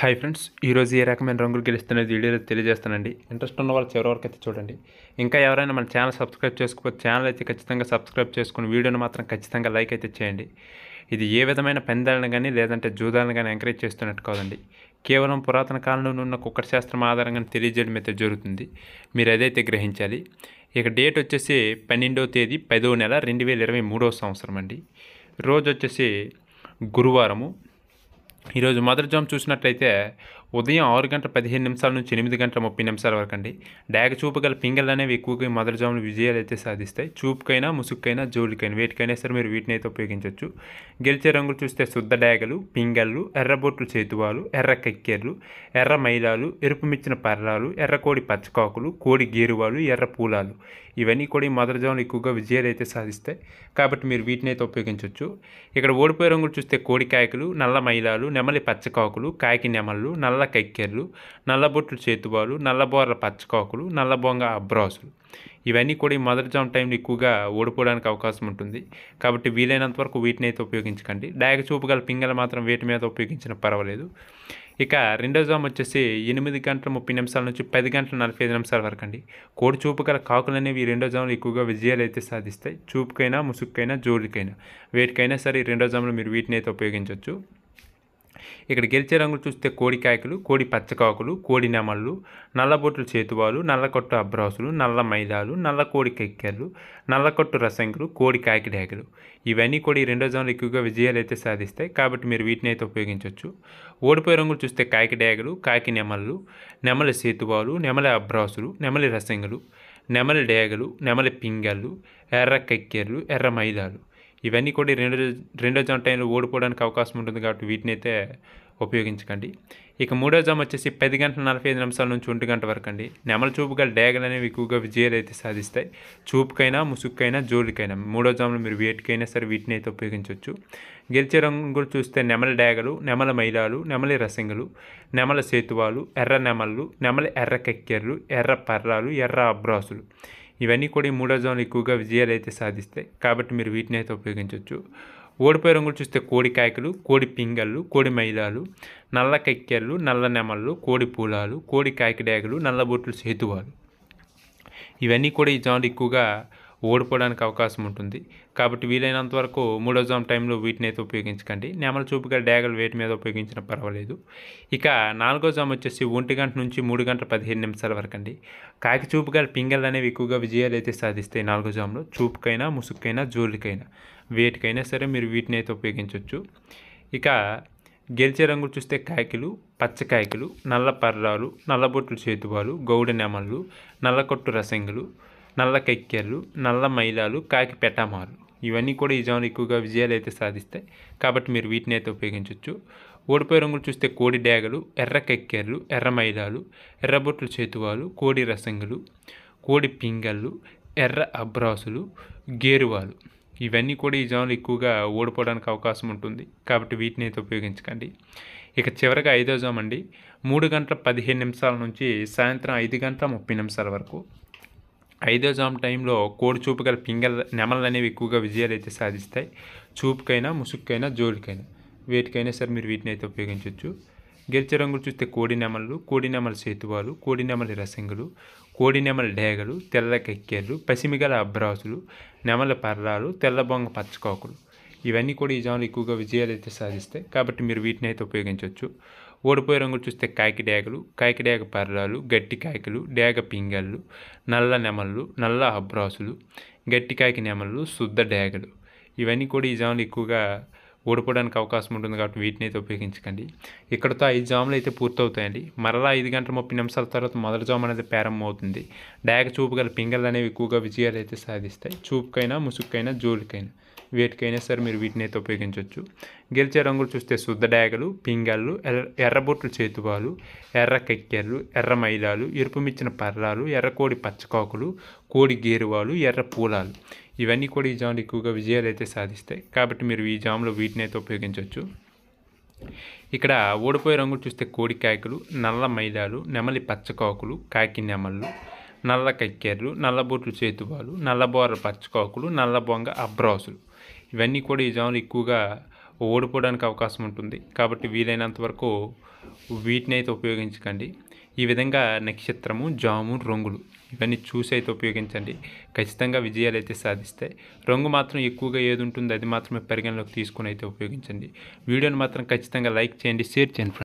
hi friends ఈరోజు ఏ రకమైన రంగులు గెలుస్తున్నది వీడియోలో తెలియజేస్తానండి ఇంట్రెస్ట్ ఉన్న వాళ్ళు చివరి వరకు అయితే చూడండి ఇంకా ఎవరైనా మన ఛానల్ సబ్స్క్రైబ్ చేసుకోవచ్చు ఛానల్ అయితే ఖచ్చితంగా సబ్స్క్రైబ్ చేసుకుని వీడియోని మాత్రం ఖచ్చితంగా లైక్ అయితే చేయండి ఇది ఏ విధమైన పెందాలను కానీ లేదంటే జూదాలను కానీ ఎంకరేజ్ చేస్తున్నట్టు కాదండి కేవలం పురాతన కాలంలో ఉన్న కుక్కర్ శాస్త్రం ఆధారంగా తెలియజేయడం అయితే జరుగుతుంది మీరు అదైతే గ్రహించాలి ఇక డేట్ వచ్చేసి పన్నెండవ తేదీ పదో నెల రెండు వేల ఇరవై సంవత్సరం అండి రోజు వచ్చేసి గురువారము ఈరోజు మదర్ జామ్ చూసినట్లయితే ఉదయం ఆరు గంటల పదిహేను నిమిషాల నుంచి ఎనిమిది గంటల ముప్పై నిమిషాల వరకు అండి డాగ చూపు గల అనేవి ఎక్కువగా మదర్ జాములు విజయాలు అయితే సాధిస్తాయి చూపుకైనా ముసుగుకైనా జోలికైనా వేటికైనా సరే మీరు వీటిని అయితే ఉపయోగించవచ్చు గెలిచే రంగులు చూస్తే శుద్ధ డాగలు పింగళ్ళు ఎర్రబొట్లు చేతువాలు ఎర్ర కక్కెర్లు ఎర్ర మైలాలు ఎరుపు మిచ్చిన పర్రాలు ఎర్ర కోడి పచ్చకాకులు కోడి గేరువాలు ఎర్ర పూలాలు ఇవన్నీ కూడా ఈ మదర్ జాములు ఎక్కువగా విజయాలు అయితే సాధిస్తాయి కాబట్టి మీరు వీటిని అయితే ఉపయోగించవచ్చు ఇక్కడ ఓడిపోయే రంగులు చూస్తే కోడి కాయకులు నల్ల మైలాలు నెమలి పచ్చకాకులు కాకి నెమళ్ళు నల్ల కక్కెర్లు నల్లబొట్లు చేతువాలు నల్లబోర్ల పచ్చకాకులు నల్లబొంగ అబ్రాసులు ఇవన్నీ కూడా ఈ మదర్ జామ్ టైంలో ఎక్కువగా ఓడిపోవడానికి అవకాశం ఉంటుంది కాబట్టి వీలైనంత వరకు వీటిని అయితే ఉపయోగించకండి డాగ చూపు గల పింగలు మాత్రం వీటి మీద ఉపయోగించిన పర్వాలేదు ఇక రెండో జామ్ వచ్చేసి ఎనిమిది గంటల ముప్పై నిమిషాల నుంచి పది గంటల నలభై ఐదు నిమిషాల వరకు అండి కోడి చూపు గల కాకులు అనేవి ఈ రెండో జామ్లో ఎక్కువగా విజయాలు అయితే సాధిస్తాయి చూపుకైనా ముసుక్కైనా జోలికైనా వేటికైనా సరే ఈ రెండో జామ్లో మీరు వీటిని అయితే ఉపయోగించవచ్చు ఇక్కడ గెలిచే రంగులు చూస్తే కోడికాయకులు కోడి పచ్చకాకులు కోడి నెమళ్ళు నల్లబొట్లు చేతువాలు నల్లకొట్టు అబ్రాసులు నల్ల మైదాలు నల్ల కోడి కెక్కెర్లు నల్లకొట్టు రసంకులు కోడి డాకలు ఇవన్నీ కూడా ఈ రెండో జోన్లు ఎక్కువగా విజయాలు అయితే సాధిస్తాయి కాబట్టి మీరు వీటిని అయితే ఉపయోగించవచ్చు ఓడిపోయే రంగులు చూస్తే కాకి డాగలు కాకి నెమళ్ళు నెమలి సేతువాలు నెమలి అబ్రాసులు నెమలి రసంగులు నెమలి డేగలు నెమలి పింగళ్ళు ఎర్ర కక్కెర్లు ఎర్ర మైదాలు ఇవన్నీ కూడా రెండో రెండో జామ టైంలో ఓడిపోవడానికి అవకాశం ఉంటుంది కాబట్టి వీటిని అయితే ఉపయోగించకండి ఇక మూడో జామ వచ్చేసి పది గంటల నలభై ఐదు నిమిషాల నుంచి ఒంటి గంట వరకు అండి నెమల చూపు గల డేగలు అనేవి ఎక్కువగా విజయాలు అయితే సాధిస్తాయి చూపుకైనా ముసుగుకైనా జోలికైనా మూడో జాములు మీరు వేటికైనా సరే వీటిని అయితే ఉపయోగించవచ్చు గెలిచే రంగులు చూస్తే నెమల డేగలు నెమల మైలాలు నెమలి రసింగులు నెమల సేతువాలు ఎర్ర నెమళ్ళు నెమలి ఎర్ర కక్కెర్లు ఎర్ర పర్రాలు ఎర్ర అబ్రాసులు ఇవన్నీ కూడా ఈ మూడో జోన్లు ఎక్కువగా విజయాలు అయితే సాధిస్తాయి కాబట్టి మీరు వీటిని అయితే ఉపయోగించవచ్చు ఓడిపోయే రంగులు చూస్తే కోడి కాయకులు కోడి పింగళ్ళు కోడి మైదాలు నల్ల కక్కెళ్ళు నల్ల నెమళ్ళు కోడి పూలాలు కోడి కాయకడాకులు నల్ల బొట్లు సేతువాలు ఇవన్నీ కూడా ఈ జోన్లు ఎక్కువగా ఓడిపోవడానికి అవకాశం ఉంటుంది కాబట్టి వీలైనంత వరకు మూడో జామ్ టైంలో వీటిని అయితే ఉపయోగించకండి నెమల చూపుగా డ్యాగల్ వేటి మీద ఉపయోగించినా పర్వాలేదు ఇక నాలుగో జామ్ వచ్చేసి ఒంటి గంట నుంచి మూడు గంటల పదిహేను నిమిషాల వరకు అండి కాకి చూపుగా పింగల్ అనేవి ఎక్కువగా విజయాలు అయితే సాధిస్తాయి నాలుగో జామ్లో చూపుకైనా ముసుక్కైనా జోలికైనా వేటికైనా సరే మీరు వీటిని అయితే ఉపయోగించవచ్చు ఇక గెలిచే రంగులు చూస్తే కాయకులు పచ్చకాయకులు నల్ల పర్రాలు నల్లబొట్లు చేతువాలు గౌడ నెమళ్ళు నల్లకొట్టు రసంగులు నల్ల కక్కెర్లు నల్ల మైలాలు కాకి పెట్టామారు ఇవన్నీ కూడా ఈ జోన్లో ఎక్కువగా విజయాలు అయితే సాధిస్తాయి కాబట్టి మీరు వీటిని అయితే ఉపయోగించవచ్చు ఓడిపోయే రంగులు చూస్తే కోడి డేగలు ఎర్ర కక్కెర్లు ఎర్ర మైలాలు ఎర్రబొట్లు చేతువాలు కోడి రసంగులు కోడి పింగళ్ళు ఎర్ర అబ్రాసులు గేరువాలు ఇవన్నీ కూడా ఈ జోన్లు ఎక్కువగా ఓడిపోవడానికి అవకాశం ఉంటుంది కాబట్టి వీటిని అయితే ఉపయోగించకండి ఇక చివరిగా ఐదో జామండి అండి మూడు గంటల పదిహేను నిమిషాల నుంచి సాయంత్రం ఐదు గంటల ముప్పై నిమిషాల వరకు ఐదో జామ్ టైంలో కోడి చూపు గల పింగల్ నెమలు అనేవి ఎక్కువగా విజయాలు అయితే సాధిస్తాయి చూపుకైనా ముసుక్కైనా జోలికైనా వేటికైనా సరే మీరు వీటిని అయితే ఉపయోగించవచ్చు గెలిచే రంగులు చూస్తే కోడి నెమలు కోడి నెమల సేతువాలు కోడి నెమలి రసంగులు కోడి నెమల డేగలు తెల్ల కెక్కేర్లు పసిమిగల అబ్రాసులు నెమల పర్రాలు తెల్ల బొంగ పచ్చకాకులు ఇవన్నీ కూడా ఈ జాములు ఎక్కువగా విజయాలు అయితే సాధిస్తాయి కాబట్టి మీరు వీటిని అయితే ఉపయోగించవచ్చు ఓడిపోయే రంగులు చూస్తే కాకి డేగలు కాకి డేగ పర్రాలు గట్టి కాకిలు డేగ పింగళ్ళు నల్ల నెమళ్ళు నల్ల అబ్రాసులు గట్టి కాకి నెమళ్ళు శుద్ధ డేగలు ఇవన్నీ కూడా ఈ జాములు ఎక్కువగా ఓడిపోవడానికి అవకాశం ఉంటుంది కాబట్టి వీటిని అయితే ఉపయోగించకండి ఇక్కడతో ఐదు జాములు అయితే పూర్తవుతాయండి మరలా ఐదు గంటల ముప్పై నిమిషాల తర్వాత మొదటి జాము అనేది ప్రారంభం అవుతుంది డయాగ చూపు గల పింగళ్ళు అనేవి ఎక్కువగా విజయాలు అయితే సాధిస్తాయి చూపుకైనా ముసుక్కైనా జోలికైనా వేటికైనా సరే మీరు వీటిని అయితే ఉపయోగించవచ్చు గెలిచే రంగులు చూస్తే శుద్ధ డాగలు పింగళ్ళు ఎర్ర ఎర్రబొట్లు చేతువాలు ఎర్ర కక్కెర్లు ఎర్ర మైదాలు ఎరుపు మిచ్చిన పర్రాలు ఎర్రకోడి పచ్చకాకులు కోడి గేరువాలు ఎర్ర పూలాలు ఇవన్నీ కూడా ఈ జాములు ఎక్కువగా విజయాలు అయితే సాధిస్తాయి కాబట్టి మీరు ఈ జాములో వీటిని అయితే ఉపయోగించవచ్చు ఇక్కడ ఓడిపోయే రంగులు చూస్తే కోడి కాయకులు నల్ల మైదాలు నెమలి పచ్చకాకులు కాకి నెమళ్ళు నల్ల కక్కెర్లు నల్లబొట్లు చేతువాలు నల్లబోర పచ్చకాకులు నల్ల బొంగ అబ్రాసులు ఇవన్నీ కూడా ఈ జాములు ఎక్కువగా ఓడిపోవడానికి అవకాశం ఉంటుంది కాబట్టి వీలైనంత వరకు వీటిని అయితే ఉపయోగించకండి ఈ విధంగా నక్షత్రము జాము రంగులు ఇవన్నీ చూసి అయితే ఉపయోగించండి ఖచ్చితంగా విజయాలు అయితే సాధిస్తాయి రంగు మాత్రం ఎక్కువగా ఏది ఉంటుందో అది మాత్రమే పరిగణలోకి తీసుకుని అయితే ఉపయోగించండి వీడియోని మాత్రం ఖచ్చితంగా లైక్ చేయండి షేర్ చేయండి